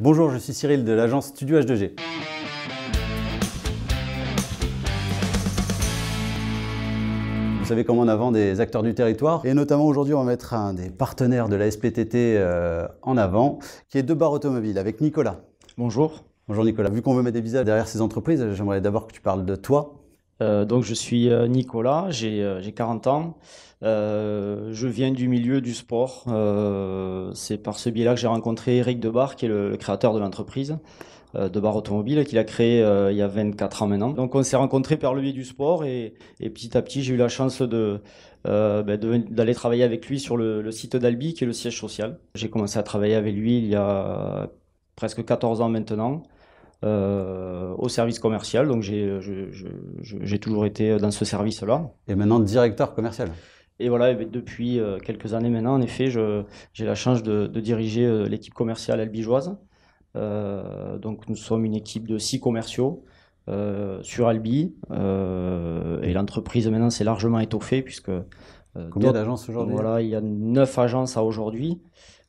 Bonjour, je suis Cyril de l'agence Studio H2G. Vous savez comment on avant des acteurs du territoire et notamment aujourd'hui on va mettre un des partenaires de la SPTT euh, en avant qui est De Automobile avec Nicolas. Bonjour. Bonjour Nicolas. Vu qu'on veut mettre des visages derrière ces entreprises, j'aimerais d'abord que tu parles de toi euh, donc je suis euh, Nicolas, j'ai 40 euh, ans. je viens du milieu du sport. c'est par ce biais-là que j'ai rencontré Eric Debar, qui est le, créateur de l'entreprise euh, Debar Automobile, qu'il a créé il y a 24 ans maintenant. Donc on s'est rencontrés par le biais du sport et, petit à petit j'ai eu la chance ben, d'aller travailler avec lui sur le site d'Albi, qui est le siège social. J'ai commencé à travailler avec lui il y a presque 14 ans maintenant. Euh, au service commercial. Donc j'ai toujours été dans ce service-là. Et maintenant directeur commercial. Et voilà, ben, depuis euh, quelques années maintenant, en effet, j'ai la chance de, diriger euh, l'équipe commerciale albigeoise. donc nous sommes une équipe de six commerciaux sur Albi. et l'entreprise maintenant s'est largement étoffée puisque... Combien d'agences aujourd'hui Voilà, il y a neuf agences à aujourd'hui,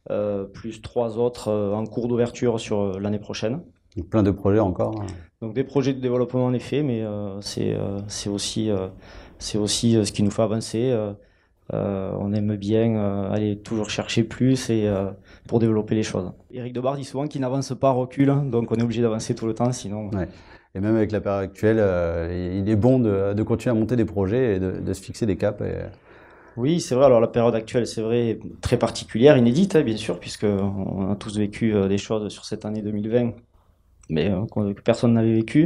plus trois autres en cours d'ouverture sur l'année prochaine plein de projets encore. Hein. Donc des projets de développement en effet, mais euh, euh, c'est aussi, euh, aussi ce qui nous fait avancer. on aime bien aller toujours chercher plus et, pour développer les choses. Eric Debard dit souvent qu'il n'avance pas, recul, hein, donc on est obligé d'avancer tout le temps sinon. Et même avec la période actuelle, il est bon de, continuer à monter des projets et de, se fixer des caps. Oui, c'est vrai. Alors la période actuelle, c'est vrai, très particulière, inédite, hein, bien sûr, puisque on a tous vécu des choses sur cette année 2020 mais euh, que personne n'avait vécu.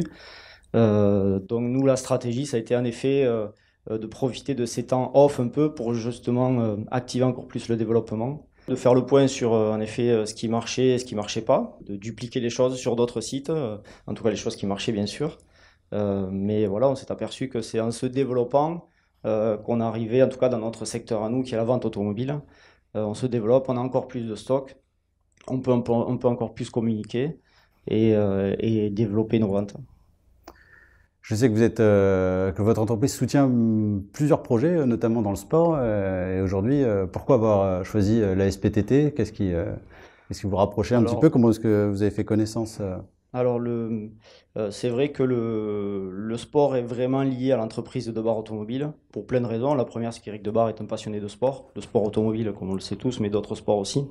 Euh, donc nous, la stratégie, ça a été en effet euh, de profiter de ces temps off un peu pour justement activer encore plus le développement de faire le point sur en effet ce qui marchait et ce qui marchait pas, de dupliquer les choses sur d'autres sites, en tout cas les choses qui marchaient bien sûr. mais voilà, on s'est aperçu que c'est en se développant qu'on qu'on arrivait, en tout cas dans notre secteur à nous, qui est la vente automobile, on se développe, on a encore plus de stock, on peut encore plus communiquer. Euh, et, développer nos ventes. Je sais que euh, que votre entreprise soutient plusieurs projets, euh, notamment dans le sport. et aujourd'hui, pourquoi avoir choisi la SPTT Qu'est-ce qui, vous ce vous rapprochez un petit peu Comment est-ce que vous avez fait connaissance Alors, c'est vrai que le, sport est vraiment lié à l'entreprise de Debar Automobile pour plein de raisons. La première, c'est qu'Éric Debar est un passionné de sport, de sport automobile, comme on le sait tous, mais d'autres sports aussi.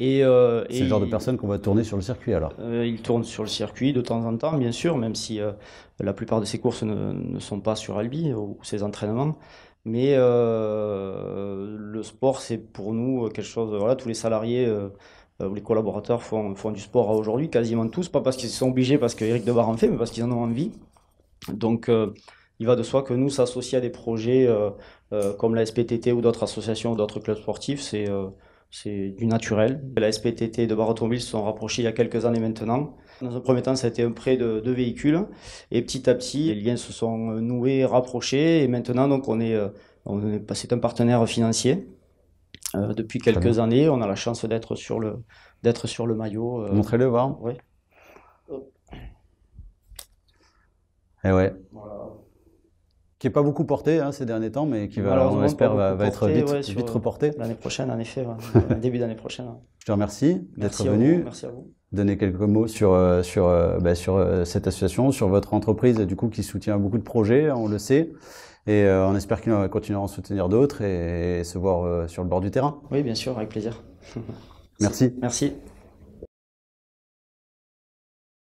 Euh, c'est le genre de personne qu'on va tourner sur le circuit alors euh, Il tourne sur le circuit de temps en temps, bien sûr, même si euh, la plupart de ses courses ne, sont pas sur Albi ou ses entraînements. Mais euh, le sport, c'est pour nous quelque chose. Voilà, tous les salariés ou les collaborateurs font, font du sport aujourd'hui, quasiment tous, pas parce qu'ils sont obligés, parce qu'Éric Debar en fait, mais parce qu'ils en ont envie. Donc il va de soi que nous, s'associer à des projets comme la SPTT ou d'autres associations d'autres clubs sportifs, c'est c'est du naturel. La SPTT de Barre Automobile se sont rapprochés il y a quelques années maintenant. Dans un premier temps, ça a été un prêt de, deux véhicules. Et petit à petit, les liens se sont noués, rapprochés. Et maintenant, donc, on est, euh, c'est un partenaire financier. Euh, depuis quelques années, on a la chance d'être sur le, d'être sur le maillot. Euh, Montrez-le voir. Oui. Eh ouais qui n'est pas beaucoup porté hein, ces derniers temps, mais qui va, on espère, va, être vite, reporté. L'année prochaine, en effet, début d'année prochaine. Je te remercie d'être venu. merci à vous. Donner quelques mots sur, euh, sur, euh, bah, sur euh, cette association, sur votre entreprise, du coup, qui soutient beaucoup de projets, hein, on le sait. Et on espère qu'il continuer à en soutenir d'autres et, se voir sur le bord du terrain. Oui, bien sûr, avec plaisir. merci. Merci.